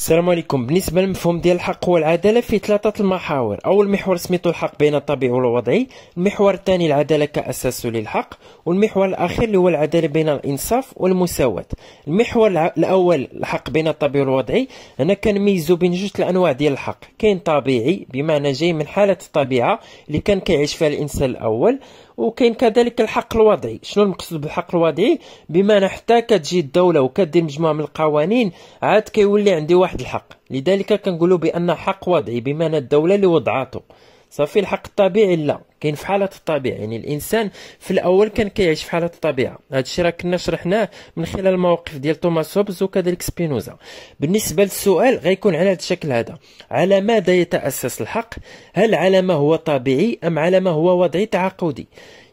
السلام عليكم بالنسبة للمفهوم ديال الحق والعدالة في ثلاثة المحاور أول محور سميتو الحق بين الطبيعي والوضعي المحور الثاني العدالة كأساس للحق والمحور الأخير اللي هو العدالة بين الإنصاف والمساواة المحور الأول الحق بين الطبيعي والوضعي هنا كنميزو بين جوج الأنواع ديال الحق كاين طبيعي بمعنى جاي من حالة الطبيعة اللي كان كيعيش فيها الإنسان الأول وكاين كذلك الحق الوضعي شنو المقصود بالحق الوضعي بمعنى حتى كتجي الدوله وكدير مجموعه من القوانين عاد كيولي عندي واحد الحق لذلك كنقولوا بان حق وضعي بمعنى الدوله اللي وضعته صافي الحق الطبيعي لا كاين في حاله الطبيعه يعني الانسان في الاول كان كيعيش في حاله الطبيعه هذا الشيء راه كنا شرحناه من خلال المواقف ديال توماس هوبز وكذلك سبينوزا بالنسبه للسؤال غيكون على هذا الشكل هذا على ماذا يتاسس الحق هل على ما هو طبيعي ام على ما هو وضعي تعاقدي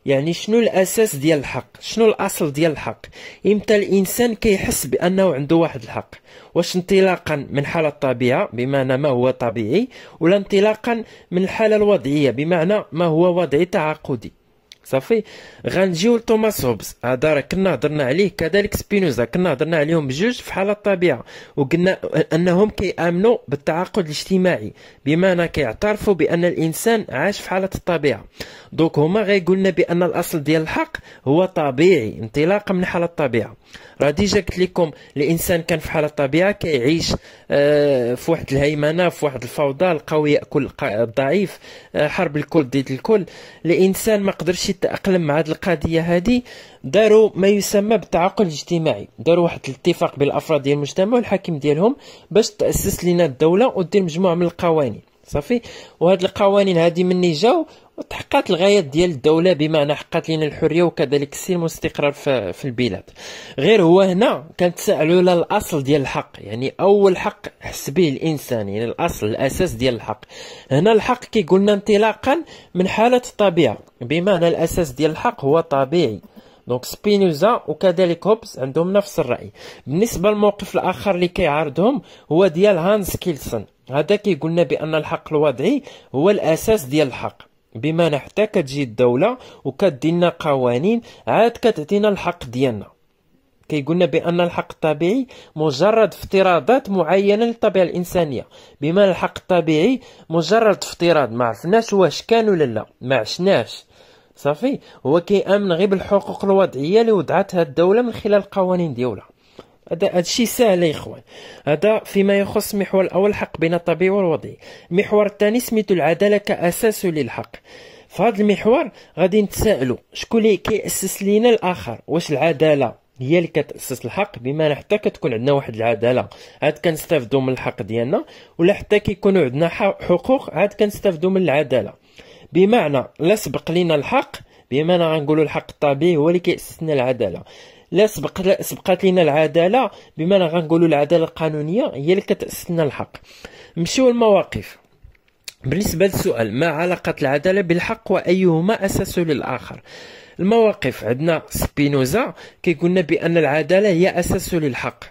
يعني شنو الاساس ديال الحق شنو الاصل ديال الحق امتى الانسان كيحس بانه عنده واحد الحق واش انطلاقا من حاله الطبيعه بمعنى ما هو طبيعي ولا انطلاقا من الحاله الوضعيه بمعنى ما هو وضعي تعاقدي صافي غنجيو لتوماس هوبز هذا راه كنا هضرنا عليه كذلك سبينوزا كنا هضرنا عليهم بجوج في حاله الطبيعه وقلنا انهم كيامنوا بالتعاقد الاجتماعي بمعنى كيعترفوا بان الانسان عاش في حاله الطبيعه دوك هما غيقولنا بان الاصل ديال الحق هو طبيعي انطلاقا من حاله الطبيعه راه ديجا قلت لكم الانسان كان في حاله الطبيعه كيعيش آه، في واحد الهيمنه في واحد الفوضى القوي ياكل الضعيف آه، حرب الكل ضد الكل الانسان ما قدرش تأقلم مع هذه القضية هذه داروا ما يسمى بالتعاقل الاجتماعي داروا واحد الاتفاق بين الأفراد ديال المجتمع والحاكم ديالهم باش تأسس لنا الدولة ودير مجموعة من القوانين صافي وهاد القوانين هادي مني جاو وتحققت الغايات ديال الدوله بمعنى حققت لنا الحريه وكذلك السلم والاستقرار في, البلاد غير هو هنا كانت على الاصل ديال الحق يعني اول حق حس به الانسان يعني الاصل الاساس ديال الحق هنا الحق كي قلنا انطلاقا من حاله الطبيعه بمعنى الاساس ديال الحق هو طبيعي دونك سبينوزا وكذلك هوبز عندهم نفس الراي بالنسبه للموقف الاخر اللي كيعارضهم هو ديال هانس كيلسون هذا كيقولنا بان الحق الوضعي هو الاساس ديال الحق بمعنى حتى كتجي الدوله وكدينا قوانين عاد كتعطينا الحق ديالنا كيقولنا بان الحق الطبيعي مجرد افتراضات معينه للطبيعه الانسانيه بما الحق الطبيعي مجرد افتراض ما عرفناش واش كان ولا لا ما عشناش صافي هو كيامن غير بالحقوق الوضعيه اللي وضعتها الدوله من خلال القوانين ديالها هذا هادشي ساهل يا اخوان هذا فيما يخص محور الاول الحق بين الطبيعي والوضعي المحور الثاني سميتو العداله كاساس للحق في هذا المحور غادي نتسائلوا شكون اللي كيأسس لينا الاخر واش العداله هي اللي كتاسس الحق بمعنى حتى كتكون عندنا واحد العداله عاد كنستافدوا من الحق ديالنا ولا حتى كيكونوا عندنا حقوق عاد كنستافدوا من العداله بمعنى لا سبق لينا الحق بمعنى غنقولوا الحق الطبيعي هو اللي كيأسس لنا العداله لا سبق لا سبقات لنا العداله بمعنى غنقولوا العداله القانونيه هي اللي كتاسس لنا الحق نمشيو المواقف بالنسبه للسؤال ما علاقه العداله بالحق وايهما اساس للاخر المواقف عندنا سبينوزا كيقولنا بان العداله هي اساس للحق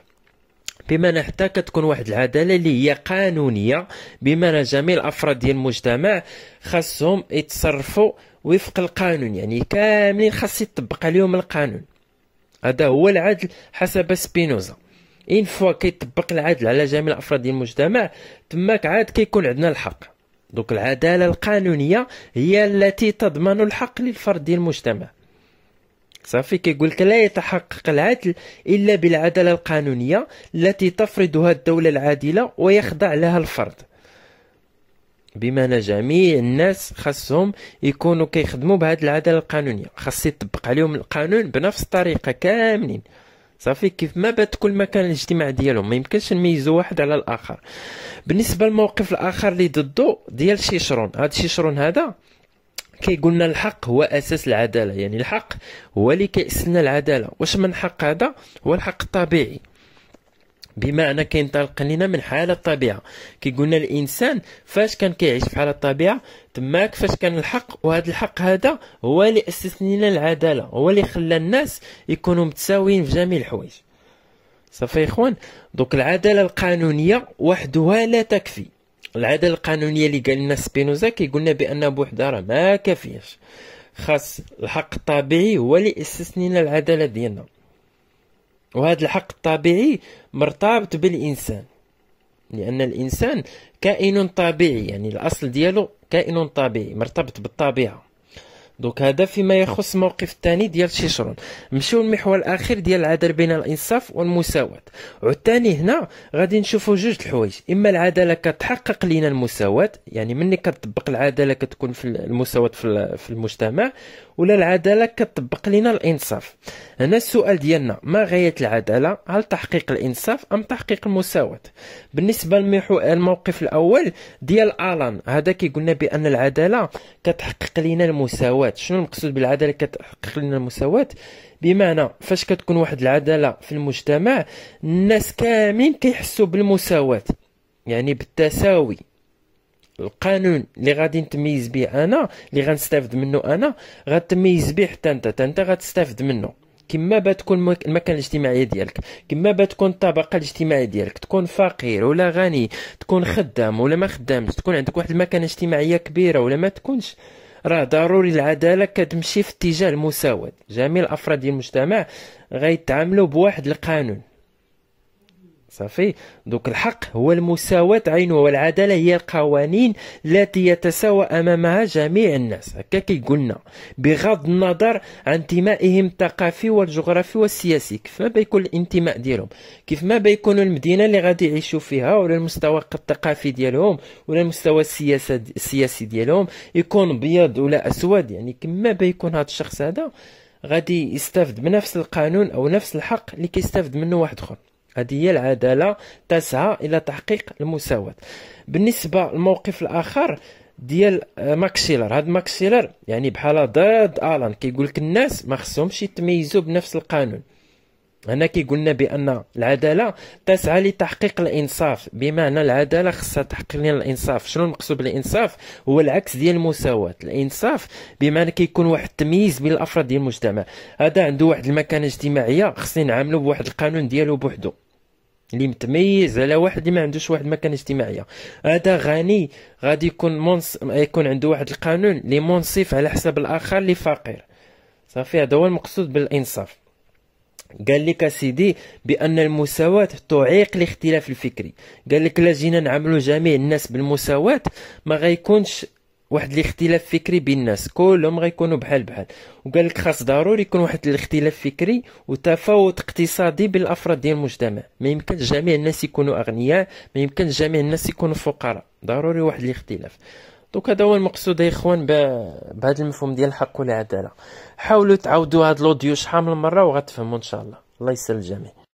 بمعنى حتى كتكون واحد العداله اللي هي قانونيه بمعنى جميع الافراد ديال المجتمع خاصهم يتصرفوا وفق القانون يعني كاملين خاص يطبق عليهم القانون هذا هو العدل حسب سبينوزا اين فوا كيطبق العدل على جميع الافراد ديال المجتمع تماك عاد كيكون عندنا الحق دوك العداله القانونيه هي التي تضمن الحق للفرد ديال المجتمع صافي كيقول لك لا يتحقق العدل الا بالعداله القانونيه التي تفرضها الدوله العادله ويخضع لها الفرد بمعنى جميع الناس خاصهم يكونوا كيخدموا بهذه العداله القانونيه خاص يطبق عليهم القانون بنفس الطريقه كاملين صافي كيف ما بات كل مكان الاجتماع ديالهم ما يمكنش نميزوا واحد على الاخر بالنسبه للموقف الاخر اللي ضده ديال شيشرون هذا شيشرون هذا كيقول لنا الحق هو اساس العداله يعني الحق هو اللي كيسلنا العداله واش من حق هذا هو الحق الطبيعي بمعنى كينطلق لنا من حاله الطبيعه كيقولنا الانسان فاش كان كيعيش في حاله الطبيعه تماك فاش كان الحق وهذا الحق هذا هو اللي اسس لنا العداله هو اللي خلى الناس يكونوا متساويين في جميع الحوايج صافي اخوان دوك العداله القانونيه وحدها لا تكفي العداله القانونيه اللي قال لنا سبينوزا كيقولنا بان بوحدها راه ما كافيش خاص الحق الطبيعي هو اللي اسس لنا العداله ديالنا وهذا الحق الطبيعي مرتبط بالإنسان لأن الإنسان كائن طبيعي يعني الأصل ديالو كائن طبيعي مرتبط بالطبيعة دوك هذا فيما يخص الموقف الثاني ديال شيشرون نمشيو للمحور الاخير ديال العدل بين الانصاف والمساواه عاوتاني هنا غادي نشوفوا جوج الحوايج اما العداله كتحقق لينا المساواه يعني ملي كتطبق العداله كتكون في المساواه في المجتمع ولا العداله كتطبق لنا الانصاف هنا السؤال ديالنا ما غايه العداله هل تحقيق الانصاف ام تحقيق المساواه بالنسبه للموقف الاول ديال الان هذا كيقولنا بان العداله كتحقق لنا المساواه شنو المقصود بالعداله كتحقق لنا المساواه بمعنى فاش كتكون واحد العداله في المجتمع الناس كاملين كيحسوا بالمساواه يعني بالتساوي القانون اللي غادي نتميز به انا اللي غنستافد منه انا غتميز به حتى انت حتى انت غتستافد منه كما بتكون المكان الاجتماعي ديالك كما بتكون الطبقه الاجتماعيه ديالك تكون فقير ولا غني تكون خدام ولا ما خدامش تكون عندك واحد المكانه اجتماعيه كبيره ولا ما تكونش راه ضروري العداله كتمشي في اتجاه المساواه جميع الافراد ديال المجتمع غيتعاملوا بواحد القانون صافي دوك الحق هو المساواة عينه والعدالة هي القوانين التي يتساوى أمامها جميع الناس هكا كيقولنا بغض النظر عن انتمائهم الثقافي والجغرافي والسياسي كيف ما بيكون الانتماء ديالهم كيف ما بيكون المدينة اللي غادي يعيشوا فيها ولا المستوى الثقافي ديالهم ولا المستوى السياسي ديالهم يكون بيض ولا أسود يعني كما بيكون هذا الشخص هذا غادي يستافد بنفس القانون أو نفس الحق اللي كيستافد منه واحد آخر هذه هي العدالة تسعى إلى تحقيق المساواة بالنسبة للموقف الآخر ديال آه، ماكسيلر هاد ماكسيلر يعني بحال ضد الان كيقول لك الناس ما خصهمش يتميزوا بنفس القانون هنا كيقولنا بان العداله تسعى لتحقيق الانصاف بمعنى العداله خصها تحقق لنا الانصاف شنو المقصود بالانصاف هو العكس ديال المساواه الانصاف بمعنى كيكون واحد التمييز بين الافراد ديال المجتمع هذا عنده واحد المكانه اجتماعيه خصني نعاملو بواحد القانون ديالو بوحدو اللي متميز على واحد اللي ما عندوش واحد المكانه اجتماعيه هذا غني غادي يكون منص... يكون عنده واحد القانون اللي منصف على حساب الاخر اللي فقير صافي هذا هو المقصود بالانصاف قال لك سيدي بان المساواه تعيق الاختلاف الفكري قال لك لا جينا نعملوا جميع الناس بالمساواه ما غيكونش واحد الاختلاف فكري بين الناس كلهم غيكونوا بحال بحال وقال لك خاص ضروري يكون واحد الاختلاف فكري وتفاوت اقتصادي بين الافراد ديال المجتمع ما يمكن جميع الناس يكونوا اغنياء ما يمكن جميع الناس يكونوا فقراء ضروري واحد الاختلاف دوك هذا هو المقصود يا اخوان بهذا المفهوم ديال الحق والعداله حاولوا تعاودوا هذا الاوديو شحال من مره وغتفهموا ان شاء الله الله يسهل الجميع